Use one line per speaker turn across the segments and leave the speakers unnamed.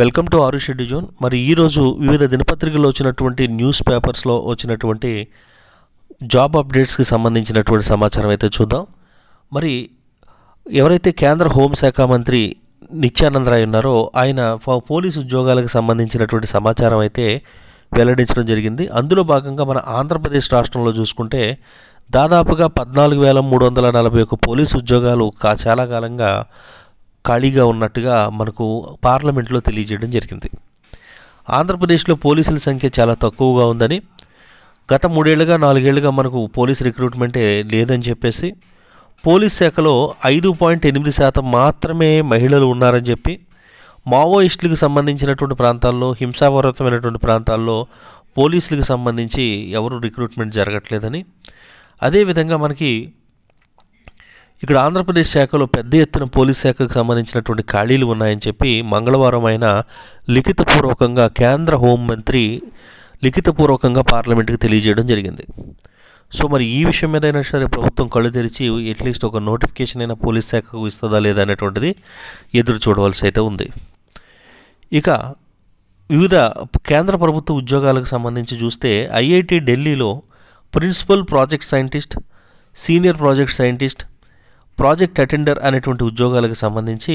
welcome to ఆరు షెడ్యూ zone మరి ఈరోజు వివిధ దినపత్రికల్లో వచ్చినటువంటి న్యూస్ పేపర్స్లో వచ్చినటువంటి జాబ్ అప్డేట్స్కి సంబంధించినటువంటి సమాచారం అయితే చూద్దాం మరి ఎవరైతే కేంద్ర హోంశాఖ మంత్రి నిత్యానందరాయ్ ఉన్నారో ఆయన పోలీసు ఉద్యోగాలకు సంబంధించినటువంటి సమాచారం అయితే వెల్లడించడం జరిగింది అందులో భాగంగా మన ఆంధ్రప్రదేశ్ రాష్ట్రంలో చూసుకుంటే దాదాపుగా పద్నాలుగు వేల మూడు వందల నలభై ఒక్క పోలీసు ఉద్యోగాలు కా చాలా కాలంగా ఖాళీగా ఉన్నట్టుగా మనకు పార్లమెంట్లో తెలియజేయడం జరిగింది ఆంధ్రప్రదేశ్లో పోలీసుల సంఖ్య చాలా తక్కువగా ఉందని గత మూడేళ్లుగా నాలుగేళ్లుగా మనకు పోలీస్ రిక్రూట్మెంటే లేదని చెప్పేసి పోలీస్ శాఖలో ఐదు పాయింట్ ఎనిమిది శాతం మాత్రమే మహిళలు ఉన్నారని చెప్పి మావోయిస్టులకు సంబంధించినటువంటి ప్రాంతాల్లో హింసాపరతమైనటువంటి ప్రాంతాల్లో పోలీసులకు సంబంధించి ఎవరు రిక్రూట్మెంట్ జరగట్లేదని అదేవిధంగా మనకి ఇక్కడ ఆంధ్రప్రదేశ్ శాఖలో పెద్ద ఎత్తున పోలీస్ శాఖకు సంబంధించినటువంటి ఖాళీలు ఉన్నాయని చెప్పి మంగళవారం ఆయన లిఖితపూర్వకంగా కేంద్ర హోంమంత్రి లిఖితపూర్వకంగా పార్లమెంట్కి తెలియజేయడం జరిగింది సో మరి ఈ విషయం అయినా సరే ప్రభుత్వం కళ్ళు తెరిచి అట్లీస్ట్ ఒక నోటిఫికేషన్ అయినా పోలీస్ శాఖకు ఇస్తుందా లేదా అనేటువంటిది ఎదురు చూడవలసి అయితే ఉంది ఇక వివిధ కేంద్ర ప్రభుత్వ ఉద్యోగాలకు సంబంధించి చూస్తే ఐఐటి ఢిల్లీలో principal project scientist senior project scientist project attender అనేటువంటి ఉద్యోగాలకు సంబంధించి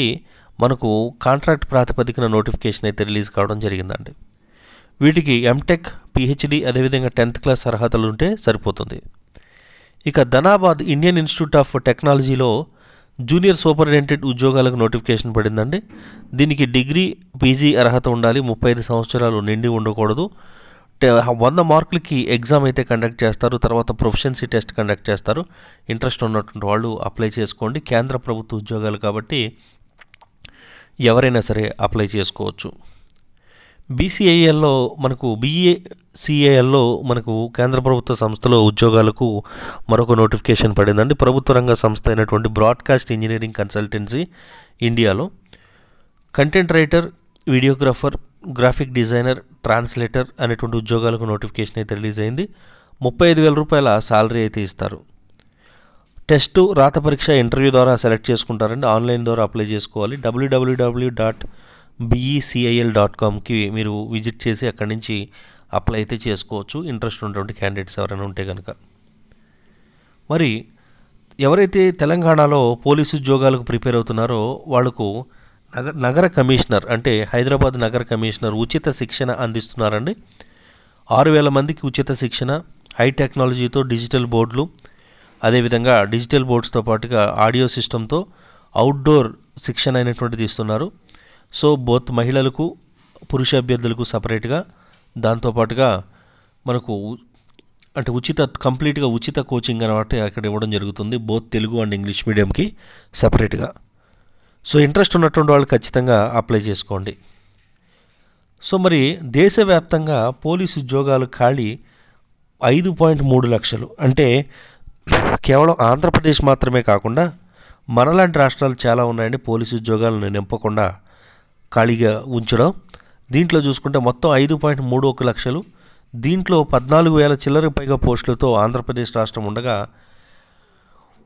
మనకు కాంట్రాక్ట్ ప్రాతిపదికన నోటిఫికేషన్ అయితే రిలీజ్ కావడం జరిగిందండి వీటికి ఎంటెక్ పిహెచ్డి అదేవిధంగా టెన్త్ క్లాస్ అర్హతలు ఉంటే సరిపోతుంది ఇక ధనాబాద్ ఇండియన్ ఇన్స్టిట్యూట్ ఆఫ్ టెక్నాలజీలో జూనియర్ సూపరింటెండెంట్ ఉద్యోగాలకు నోటిఫికేషన్ పడిందండి దీనికి డిగ్రీ పీజీ అర్హత ఉండాలి ముప్పై ఐదు సంవత్సరాలు నిండి ఉండకూడదు Uh, వంద మార్కులకి ఎగ్జామ్ అయితే కండక్ట్ చేస్తారు తర్వాత ప్రొఫెషన్సీ టెస్ట్ కండక్ట్ చేస్తారు ఇంట్రెస్ట్ ఉన్నటువంటి వాళ్ళు అప్లై చేసుకోండి కేంద్ర ప్రభుత్వ ఉద్యోగాలు కాబట్టి ఎవరైనా సరే అప్లై చేసుకోవచ్చు బీసీఐఎల్లో మనకు బీఏ సిఏఎల్లో మనకు కేంద్ర ప్రభుత్వ సంస్థలో ఉద్యోగాలకు మరొక నోటిఫికేషన్ పడిందండి ప్రభుత్వ రంగ సంస్థ అయినటువంటి బ్రాడ్కాస్ట్ ఇంజనీరింగ్ కన్సల్టెన్సీ ఇండియాలో content writer videographer graphic designer translator అనేటువంటి ఉద్యోగాలకు నోటిఫికేషన్ అయితే రిలీజ్ అయింది ముప్పై ఐదు వేల రూపాయల శాలరీ అయితే ఇస్తారు టెస్ట్ రాత పరీక్ష ఇంటర్వ్యూ ద్వారా సెలెక్ట్ చేసుకుంటారండి ఆన్లైన్ ద్వారా అప్లై చేసుకోవాలి డబ్ల్యూడబ్ల్యూడబ్ల్యూ డాట్ బీఈసిఐఎల్ డాట్ కామ్కి మీరు విజిట్ చేసి అక్కడి నుంచి అప్లై అయితే చేసుకోవచ్చు ఇంట్రెస్ట్ ఉన్నటువంటి క్యాండిడేట్స్ ఎవరైనా ఉంటే కనుక మరి ఎవరైతే తెలంగాణలో పోలీసు ఉద్యోగాలకు ప్రిపేర్ అవుతున్నారో వాళ్ళకు నగర నగర కమిషనర్ అంటే హైదరాబాద్ నగర కమిషనర్ ఉచిత శిక్షణ అందిస్తున్నారండి ఆరు వేల మందికి ఉచిత శిక్షణ హై టెక్నాలజీతో డిజిటల్ బోర్డులు అదేవిధంగా డిజిటల్ బోర్డ్స్తో పాటుగా ఆడియో సిస్టంతో అవుట్డోర్ శిక్షణ అనేటువంటిది ఇస్తున్నారు సో బోత్ మహిళలకు పురుష అభ్యర్థులకు సపరేట్గా దాంతోపాటుగా మనకు అంటే ఉచిత కంప్లీట్గా ఉచిత కోచింగ్ అనమాట అక్కడ ఇవ్వడం జరుగుతుంది బోత్ తెలుగు అండ్ ఇంగ్లీష్ మీడియంకి సపరేట్గా సో ఇంట్రెస్ట్ ఉన్నటువంటి వాళ్ళు ఖచ్చితంగా అప్లై చేసుకోండి సో మరి దేశవ్యాప్తంగా పోలీసు ఉద్యోగాలు ఖాళీ ఐదు పాయింట్ మూడు లక్షలు అంటే కేవలం ఆంధ్రప్రదేశ్ మాత్రమే కాకుండా మనలాంటి రాష్ట్రాలు చాలా ఉన్నాయండి పోలీసు ఉద్యోగాలను నింపకుండా ఖాళీగా ఉంచడం దీంట్లో చూసుకుంటే మొత్తం ఐదు పాయింట్ మూడు ఒక లక్షలు దీంట్లో పద్నాలుగు వేల చిల్లర పైగా పోస్టులతో ఆంధ్రప్రదేశ్ రాష్ట్రం ఉండగా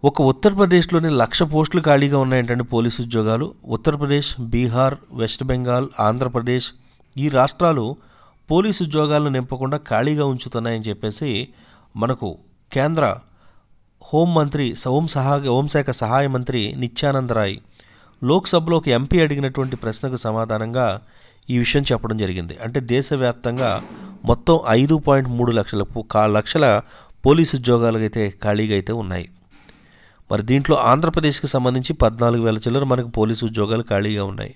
ఒక ఉత్తరప్రదేశ్లోని లక్ష పోస్టులు ఖాళీగా ఉన్నాయంటండి పోలీసు ఉద్యోగాలు ఉత్తరప్రదేశ్ బీహార్ వెస్ట్ బెంగాల్ ఆంధ్రప్రదేశ్ ఈ రాష్ట్రాలు పోలీసు ఉద్యోగాలను నింపకుండా ఖాళీగా ఉంచుతున్నాయని చెప్పేసి మనకు కేంద్ర హోంమంత్రి సోం సహా హోంశాఖ సహాయ మంత్రి నిత్యానందరాయ్ రాయ్ లోక్సభలో ఒక ఎంపీ అడిగినటువంటి ప్రశ్నకు సమాధానంగా ఈ విషయం చెప్పడం జరిగింది అంటే దేశవ్యాప్తంగా మొత్తం ఐదు పాయింట్ మూడు లక్షల లక్షల పోలీసు ఉద్యోగాలు అయితే ఖాళీగా అయితే ఉన్నాయి మరి దీంట్లో ఆంధ్రప్రదేశ్కి సంబంధించి పద్నాలుగు వేల చిల్లర మనకు పోలీసు ఉద్యోగాలు ఖాళీగా ఉన్నాయి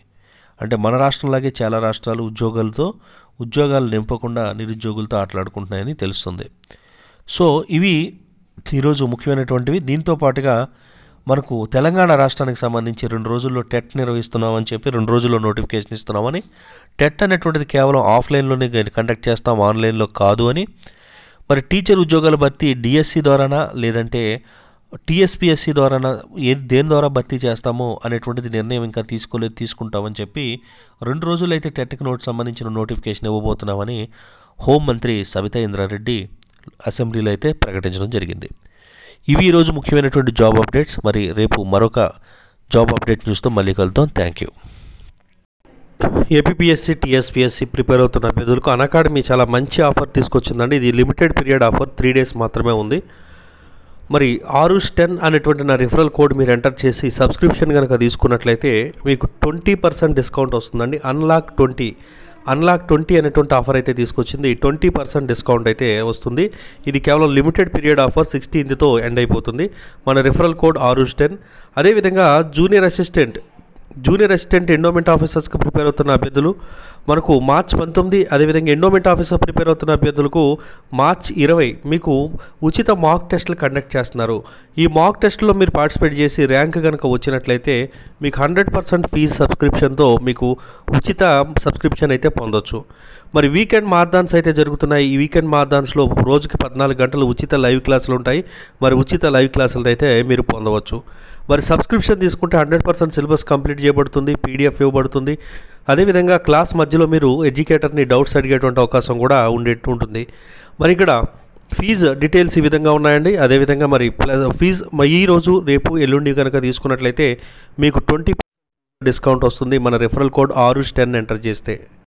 అంటే మన రాష్ట్రంలాగే చాలా రాష్ట్రాలు ఉద్యోగాలతో ఉద్యోగాలు నింపకుండా నిరుద్యోగులతో ఆటలాడుకుంటున్నాయని తెలుస్తుంది సో ఇవి ఈరోజు ముఖ్యమైనటువంటివి దీంతో పాటుగా మనకు తెలంగాణ రాష్ట్రానికి సంబంధించి రెండు రోజుల్లో టెట్ నిర్వహిస్తున్నామని చెప్పి రెండు రోజుల్లో నోటిఫికేషన్ ఇస్తున్నామని టెట్ అనేటువంటిది కేవలం ఆఫ్లైన్లోనే కండక్ట్ చేస్తాం ఆన్లైన్లో కాదు అని మరి టీచర్ ఉద్యోగాల భర్తీ డిఎస్సి ద్వారానా లేదంటే టీఎస్పీఎస్సీ ద్వారా ఏ దేని ద్వారా భర్తీ చేస్తామో అనేటువంటిది నిర్ణయం ఇంకా తీసుకోలేదు తీసుకుంటామని చెప్పి రెండు రోజులైతే టెట్కి నోట్ సంబంధించిన నోటిఫికేషన్ ఇవ్వబోతున్నామని హోంమంత్రి సబితా ఇంద్రారెడ్డి అసెంబ్లీలో అయితే ప్రకటించడం జరిగింది ఇవి ఈరోజు ముఖ్యమైనటువంటి జాబ్ అప్డేట్స్ మరి రేపు మరొక జాబ్ అప్డేట్ న్యూస్తో మళ్ళీ కలుద్దాం thank you APSC TSPSC prepare అవుతున్న అభ్యర్థులకు అకాడమీ చాలా మంచి ఆఫర్ తీసుకొచ్చిందండి ఇది limited period offer three days మాత్రమే ఉంది మరి ఆరుష్ టెన్ అనేటువంటి నా రిఫరల్ కోడ్ మీరు ఎంటర్ చేసి సబ్స్క్రిప్షన్ కనుక తీసుకున్నట్లయితే మీకు ట్వంటీ పర్సెంట్ డిస్కౌంట్ వస్తుందండి అన్లాక్ ట్వంటీ అన్లాక్ ట్వంటీ అనేటువంటి ఆఫర్ అయితే తీసుకొచ్చింది ట్వంటీ పర్సెంట్ డిస్కౌంట్ అయితే వస్తుంది ఇది కేవలం లిమిటెడ్ పీరియడ్ ఆఫర్ సిక్స్టీన్త్తో ఎండ్ అయిపోతుంది మన రిఫరల్ కోడ్ ఆరుష్ టెన్ అదేవిధంగా junior assistant junior assistant endowment ఆఫీసర్స్కి ప్రిపేర్ అవుతున్న అభ్యర్థులు మనకు మార్చ్ పంతొమ్మిది అదేవిధంగా ఎండోమెంట్ ఆఫీసర్ ప్రిపేర్ అవుతున్న అభ్యర్థులకు మార్చ్ ఇరవై మీకు ఉచిత మాక్ టెస్టులు కండక్ట్ చేస్తున్నారు ఈ మాక్ టెస్టులో మీరు పార్టిసిపేట్ చేసి ర్యాంక్ కనుక వచ్చినట్లయితే మీకు హండ్రెడ్ పర్సెంట్ ఫీజు సబ్స్క్రిప్షన్తో మీకు ఉచిత సబ్స్క్రిప్షన్ అయితే పొందొచ్చు మరి వీకెండ్ మార్దాన్స్ అయితే జరుగుతున్నాయి ఈ వీకెండ్ మార్దాన్స్లో రోజుకి పద్నాలుగు గంటలు ఉచిత లైవ్ క్లాసులు ఉంటాయి మరి ఉచిత లైవ్ క్లాసులను అయితే మీరు పొందవచ్చు మరి సబ్స్క్రిప్షన్ తీసుకుంటే హండ్రెడ్ పర్సెంట్ సిలబస్ కంప్లీట్ చేయబడుతుంది పీడిఎఫ్ ఇవ్వబడుతుంది అదేవిధంగా క్లాస్ మధ్యలో మీరు ఎడ్యుకేటర్ని డౌట్స్ అడిగేటువంటి అవకాశం కూడా ఉండే ఉంటుంది మరి ఇక్కడ ఫీజు డీటెయిల్స్ ఈ విధంగా ఉన్నాయండి అదేవిధంగా మరి ప్లస్ ఫీజు ఈ రోజు రేపు ఎల్లుండి కనుక తీసుకున్నట్లయితే మీకు ట్వంటీ డిస్కౌంట్ వస్తుంది మన రెఫరల్ కోడ్ ఆరు టెన్ ఎంటర్ చేస్తే